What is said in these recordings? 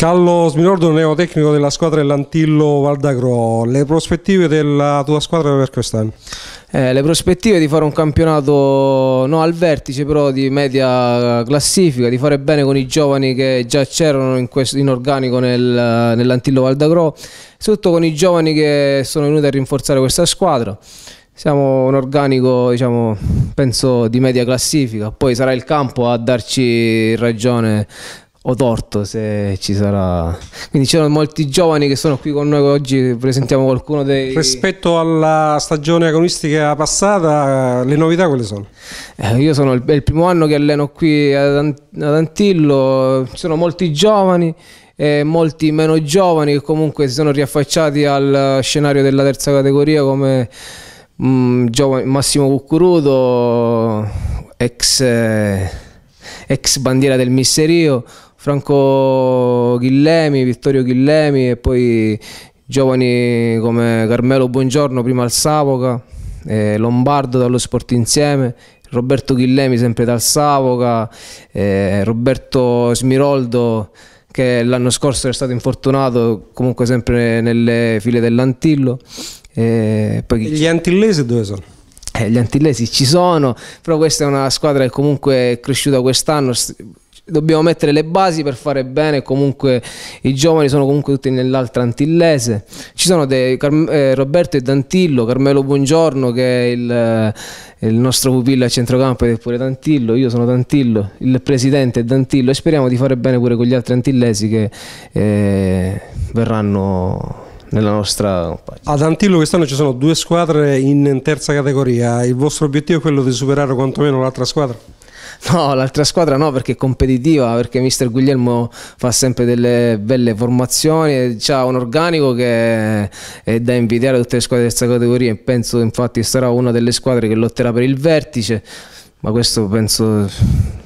Carlo Smilordo, neotecnico della squadra dell'Antillo Valdagro, le prospettive della tua squadra per quest'anno? Eh, le prospettive di fare un campionato no al vertice però di media classifica, di fare bene con i giovani che già c'erano in, in, organico nel, nell'Antillo Valdagro, soprattutto con i giovani che sono venuti a rinforzare questa squadra. Siamo un organico, diciamo, penso di media classifica, poi sarà il campo a darci ragione ho torto se ci sarà. Quindi c'erano molti giovani che sono qui con noi oggi, presentiamo qualcuno dei... Rispetto alla stagione agonistica passata, le novità quali sono? Eh, io sono il, il, primo anno che alleno qui ad, Antillo, ci sono molti giovani e molti meno giovani che comunque si sono riaffacciati al scenario della terza categoria come mh, mm, giovani, Massimo Cuccuruto, ex... Eh, ex bandiera del misterio Franco Ghillemi, Vittorio Ghillemi e poi giovani come Carmelo Buongiorno prima al Savoca, eh, Lombardo dallo Sport Insieme, Roberto Ghillemi sempre dal Savoca, eh, Roberto Smiroldo che l'anno scorso era stato infortunato comunque sempre nelle file dell'Antillo. Eh, poi... Gli antillesi dove sono? Eh, gli antillesi ci sono, però questa è una squadra che comunque è cresciuta quest'anno dobbiamo mettere le basi per fare bene. Comunque i giovani sono comunque tutti nell'altra antillese. Ci sono dei, Car- eh, Roberto e Dantillo, Carmelo Buongiorno che è il, eh, il nostro pupillo a centrocampo ed è pure Dantillo, io sono Dantillo, il presidente è Dantillo e speriamo di fare bene pure con gli altri antillesi che eh, verranno nella nostra pagina. Ad Antillo quest'anno ci sono due squadre in terza categoria, il vostro obiettivo è quello di superare quantomeno l'altra squadra? No, l'altra squadra no perché è competitiva, perché mister Guglielmo fa sempre delle belle formazioni, e ha un organico che è da invidiare a tutte le squadre di questa categoria, penso infatti sarà una delle squadre che lotterà per il vertice, ma questo penso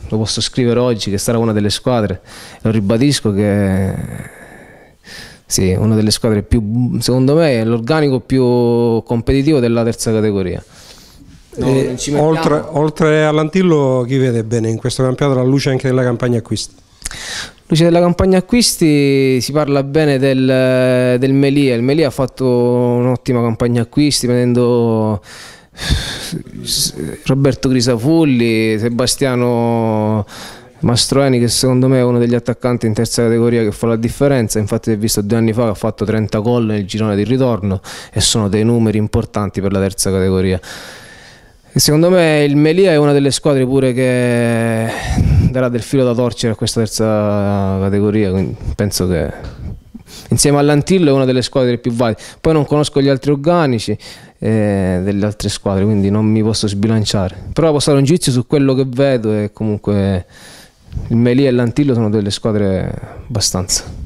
lo posso scrivere oggi che sarà una delle squadre, lo ribadisco che sì, una delle squadre più, secondo me, l'organico più competitivo della terza categoria. No, eh, oltre, oltre all'Antillo chi vede bene in questo campionato la luce anche della campagna acquisti? Luce della campagna acquisti si parla bene del, del Melia, il Melia ha fatto un'ottima campagna acquisti prendendo eh, Roberto Grisafulli, Sebastiano Mastroeni che secondo me è uno degli attaccanti in terza categoria che fa la differenza, infatti si visto due anni fa che ha fatto 30 gol nel girone di ritorno e sono dei numeri importanti per la terza categoria. Secondo me il Melia è una delle squadre pure che darà del filo da torcere a questa terza categoria, quindi penso che insieme all'Antillo è una delle squadre più valide. Poi non conosco gli altri organici eh, delle altre squadre, quindi non mi posso sbilanciare. Però posso dare un giudizio su quello che vedo e comunque il Melia e l'Antillo sono delle squadre abbastanza.